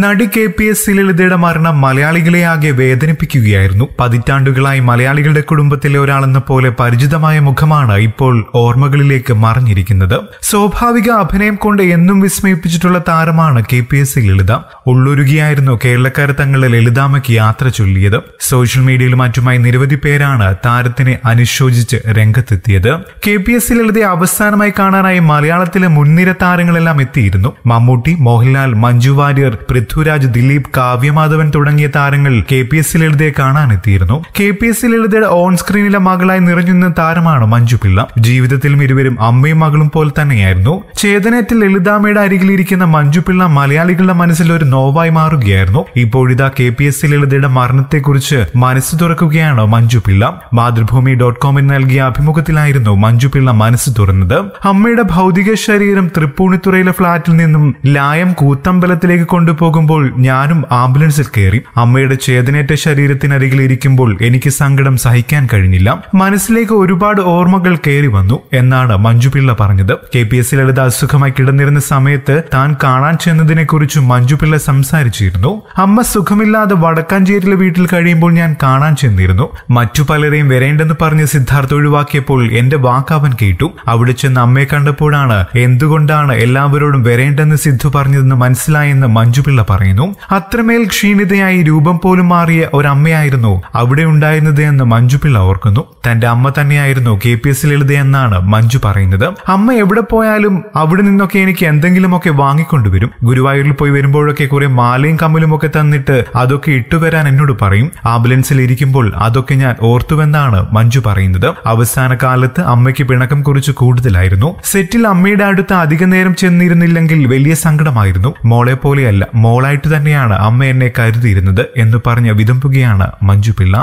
നടി K P S ശ്രീലളിതയുടെ മരണം മലയാളികളെ ആകെ വേദനിപ്പിക്കുകയായിരുന്നു പതിറ്റാണ്ടുകളായി മലയാളികളുടെ കുടുംബത്തിലെ ഒരാളെന്ന പോലെ പരിചിതമായ മുഖമാണ് ഇപ്പോൾ ഓർമ്മകളിലേക്ക് മറിഞ്ഞിരിക്കുന്നത് സ്വാഭാവിക അഭിനയം കൊണ്ട് എന്നും വിസ്മയിപ്പിച്ചിട്ടുള്ള താരമാണ് കെ പി എസ് ശ്രീലളിത ഉള്ളൊരുകിയായിരുന്നു കേരളക്കാർ തങ്ങളെ ലളിതാമയ്ക്ക് യാത്ര ചൊല്ലിയത് സോഷ്യൽ മീഡിയയിൽ മറ്റുമായി നിരവധി പേരാണ് താരത്തിനെ അനുശോചിച്ച് രംഗത്തെത്തിയത് കെ പി എസ് ശ്രീലളിതയെ അവസാനമായി കാണാനായി മലയാളത്തിലെ മുൻനിര താരങ്ങളെല്ലാം എത്തിയിരുന്നു മമ്മൂട്ടി മോഹൻലാൽ മഞ്ജു വാര്യർ പൃഥ്വിരാജ് ദിലീപ് കാവ്യമാധവൻ തുടങ്ങിയ താരങ്ങൾ K P S C ലളിതയെ കാണാനെത്തിയിരുന്നു K P S C ലളിതയുടെ on സ്ക്രീനിലെ മകളായി നിറഞ്ഞുന്ന താരമാണ് മഞ്ജു പിള്ള ജീവിതത്തിലും ഇരുവരും അമ്മയും മകളും പോലെ തന്നെയായിരുന്നു ചേതനത്തിൽ ലളിതാമ്മയുടെ അരികിലിരിക്കുന്ന മഞ്ജു പിള്ള മലയാളികളുടെ മനസ്സിൽ ഒരു നോവായി മാറുകയായിരുന്നു ഇപ്പോഴിതാ കെ പി എസ് സി ലളിതയുടെ മരണത്തെക്കുറിച്ച് മനസ്സ് തുറക്കുകയാണ് മഞ്ജു പിള്ള മാതൃഭൂമി ഡോട്ട് കോമിന് നൽകിയ അഭിമുഖത്തിലായിരുന്നു മഞ്ജു പിള്ള മനസ്സ് തുറന്നത് അമ്മയുടെ ഭൗതിക ശരീരം തൃപ്പൂണിത്തുറയിലെ ഫ്ളാറ്റിൽ നിന്നും ലായം കൂത്തമ്പലത്തിലേക്ക് കൊണ്ടുപോകും പോകുമ്പോൾ ഞാനും ആംബുലൻസിൽ കയറി അമ്മയുടെ ചേതനേറ്റ ശരീരത്തിനരികിൽ ഇരിക്കുമ്പോൾ എനിക്ക് സങ്കടം സഹിക്കാൻ കഴിഞ്ഞില്ല മനസ്സിലേക്ക് ഒരുപാട് ഓർമ്മകൾ കയറി വന്നു എന്നാണ് മഞ്ജുപിള്ള പറഞ്ഞത് കെ പി എസ് ലളിത അസുഖമായി കിടന്നിരുന്ന സമയത്ത് താൻ കാണാൻ ചെന്നതിനെ കുറിച്ച് മഞ്ജുപിള്ള സംസാരിച്ചിരുന്നു അമ്മ സുഖമില്ലാതെ വടക്കാഞ്ചേരിയിലെ വീട്ടിൽ കഴിയുമ്പോൾ ഞാൻ കാണാൻ ചെന്നിരുന്നു മറ്റു പലരെയും വരേണ്ടെന്ന് പറഞ്ഞ് സിദ്ധാർത്ഥ ഒഴിവാക്കിയപ്പോൾ എന്റെ വാക്കാവൻ കേട്ടു അവിടെ ചെന്ന് അമ്മയെ കണ്ടപ്പോഴാണ് എന്തുകൊണ്ടാണ് എല്ലാവരോടും വരേണ്ടെന്ന് സിദ്ധു പറഞ്ഞതെന്ന് മനസ്സിലായെന്ന് മഞ്ജുപിള്ള പിള്ള പറയുന്നു അത്രമേൽ ക്ഷീണിതയായി രൂപം പോലും മാറിയ ഒരമ്മയായിരുന്നു അവിടെ ഉണ്ടായിരുന്നത് എന്ന് മഞ്ജു പിള്ള ഓർക്കുന്നു തന്റെ അമ്മ തന്നെയായിരുന്നു കെ പി എസ് ലളിത എന്നാണ് മഞ്ജു പറയുന്നത് അമ്മ എവിടെ പോയാലും അവിടെ നിന്നൊക്കെ എനിക്ക് എന്തെങ്കിലുമൊക്കെ വാങ്ങിക്കൊണ്ടുവരും ഗുരുവായൂരിൽ പോയി വരുമ്പോഴൊക്കെ കുറെ മാലയും കമ്മലും ഒക്കെ തന്നിട്ട് അതൊക്കെ ഇട്ടുവരാൻ എന്നോട് പറയും ആംബുലൻസിൽ ഇരിക്കുമ്പോൾ അതൊക്കെ ഞാൻ ഓർത്തുവെന്നാണ് മഞ്ജു പറയുന്നത് അവസാന കാലത്ത് അമ്മയ്ക്ക് പിണക്കം കുറിച്ച് കൂടുതലായിരുന്നു സെറ്റിൽ അമ്മയുടെ അടുത്ത് അധിക നേരം ചെന്നിരുന്നില്ലെങ്കിൽ വലിയ സങ്കടമായിരുന്നു മോളെ പോലെയല്ല മോളായിട്ട് തന്നെയാണ് അമ്മ എന്നെ കരുതിയിരുന്നത് എന്ന് പറഞ്ഞ വിതമ്പുകയാണ് മഞ്ജു പിള്ള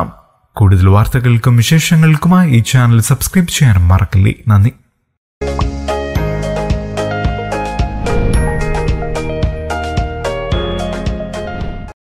കൂടുതൽ വാർത്തകൾക്കും വിശേഷങ്ങൾക്കുമായി ഈ ചാനൽ സബ്സ്ക്രൈബ് ചെയ്യാൻ മറക്കല്ലേ നന്ദി